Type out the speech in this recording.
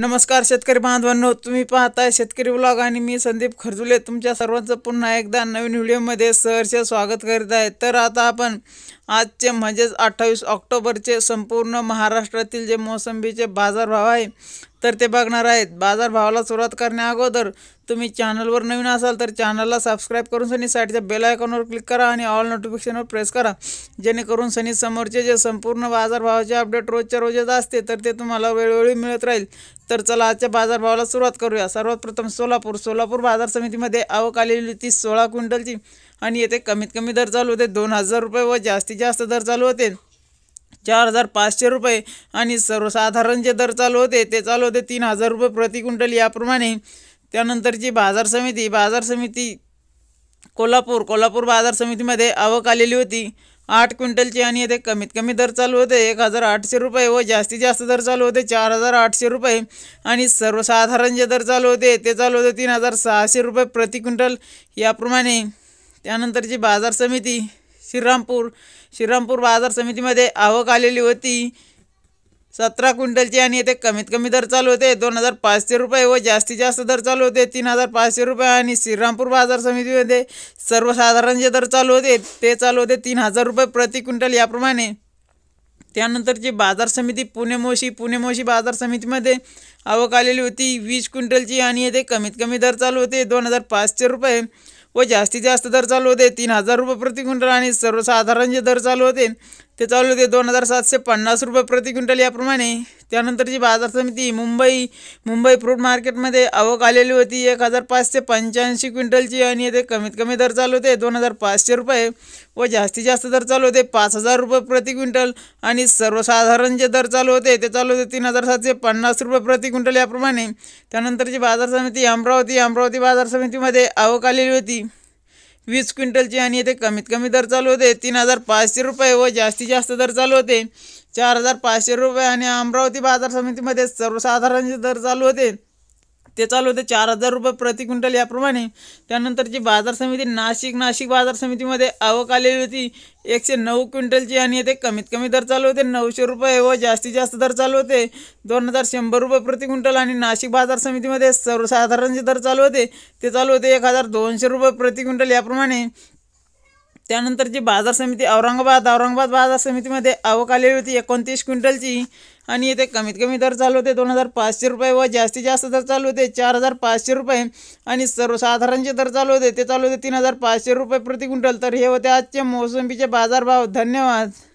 नमस्कार शेतकरी बांधवांनो तुम्ही पाहताय शेतकरी ब्लॉग आणि मी संदीप खरजुले तुमच्या सर्वांचं पुन्हा एकदा नवीन व्हिडिओमध्ये सहर्ष स्वागत करीत आहे तर आता आपण आजचे म्हणजेच अठ्ठावीस ऑक्टोबरचे संपूर्ण महाराष्ट्रातील जे मोसंबीचे बाजारभाव आहे तर ते बघणार आहेत बाजारभावाला सुरुवात अगोदर तुम्ही चॅनलवर नवीन असाल तर चॅनलला सबस्क्राईब करून सनी साईडच्या बेल आयकॉनवर क्लिक करा आणि ऑल नोटिफिकेशनवर प्रेस करा जेणेकरून सनी समोरचे जे संपूर्ण बाजारभावाचे अपडेट रोजच्या रोजच असते तर ते तुम्हाला वेळोवेळी मिळत राहील तर चला आजच्या बाजारभावाला सुरुवात करूया सर्वात प्रथम सोलापूर सोलापूर बाजार समितीमध्ये आवक आलेली तीस सोळा क्विंटलची आणि येथे कमीत कमी दर चालू होते दोन हजार रुपये व जास्त जास्तीत जास्त दर चालू होते चार हजार पाचशे रुपये आणि सर्वसाधारण जे दर चालू होते ते चालू होते तीन हजार रुपये प्रति क्विंटल याप्रमाणे त्यानंतरची बाजार समिती बाजार समिती कोल्हापूर कोल्हापूर बाजार समितीमध्ये आवक आलेली होती आठ क्विंटलची आणि येथे कमीत कमी दर चालू होते एक हजार आठशे रुपये व जास्तीत जास्त दर चालू होते चार हजार आठशे रुपये आणि सर्वसाधारण जे दर चालू होते ते चालू होते तीन हजार सहाशे रुपये प्रति क्विंटल याप्रमाणे त्यानंतरची बाजार समिती श्रीरामपूर श्रीरामपूर बाजार समितीमध्ये आवक आलेली होती सतरा क्विंटलची आणि येथे कमीत कमी दर चालू होते दोन हजार पाचशे रुपये व जास्तीत जास्त दर चालू होते तीन हजार पाचशे रुपये आणि श्रीरामपूर बाजार समितीमध्ये सर्वसाधारण जे दर चालू होते ते चालू होते तीन हजार रुपये प्रति क्विंटल याप्रमाणे त्यानंतरची बाजार समिती पुणे मोशी पुणे मोशी बाजार समितीमध्ये आवक आलेली होती वीस क्विंटलची आणि येथे कमीत कमी दर चालू होते दोन हजार पाचशे रुपये व जास्तीत जास्त दर चालू होते तीन हजार रुपये प्रति क्विंटल आणि सर्वसाधारण जे दर चालू होते ते चालू होते दोन हजार सातशे पन्नास रुपये प्रति क्विंटल याप्रमाणे त्यानंतरची बाजार समिती मुंबई मुंबई फ्रूट मार्केटमध्ये आवक आलेली होती एक हजार पाचशे पंच्याऐंशी क्विंटलची आणि येथे कमीत कमी दर चालू होते दोन हजार पाचशे रुपये व जास्तीत जास्त दर चालू होते पाच हजार रुपये प्रति क्विंटल आणि सर्वसाधारण जे दर चालू होते ते चालू होते तीन हजार सातशे पन्नास रुपये प्रति क्विंटल याप्रमाणे त्यानंतरची बाजार समिती अमरावती अमरावती बाजार समितीमध्ये आवक आलेली होती वीस क्विंटलची आणि इथे कमीत कमी दर चालू होते तीन हजार पाचशे रुपये व जास्तीत जास्त दर चालू होते चार हजार पाचशे रुपये आणि अमरावती बाजार समितीमध्ये सर्वसाधारणचे दर चालू होते ते चालू होते चार हजार रुपये प्रति क्विंटल याप्रमाणे त्यानंतरची बाजार समिती नाशिक नाशिक बाजार समितीमध्ये आवक आलेली होती एकशे नऊ क्विंटलची आणि येथे कमीत कमी दर चालू होते नऊशे रुपये व जास्तीत जास्त दर चालू होते दोन हजार शंभर रुपये प्रति क्विंटल आणि नाशिक बाजार समितीमध्ये सर्वसाधारण जे दर चालू होते ते चालू होते एक हजार दोनशे रुपये प्रति क्विंटल याप्रमाणे त्यानंतर जी बाजार समिती औरंगाबाद औरंगाबाद बाजार समितीमध्ये आवक आलेली होती एकोणतीस क्विंटलची आणि येथे कमीत कमी दर चालू होते दोन हजार पाचशे रुपये व जास्तीत जास्त दर चालू होते चार हजार पाचशे रुपये आणि सर्वसाधारणचे दर चालू होते ते चालू होते तीन हजार पाचशे रुपये प्रति क्विंटल तर हे होते आजचे मोसंबीचे बाजारभाव धन्यवाद